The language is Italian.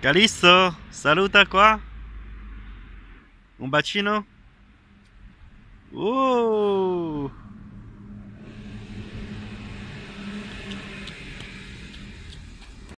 Calisto, saluta qua. Un bacino. Oh!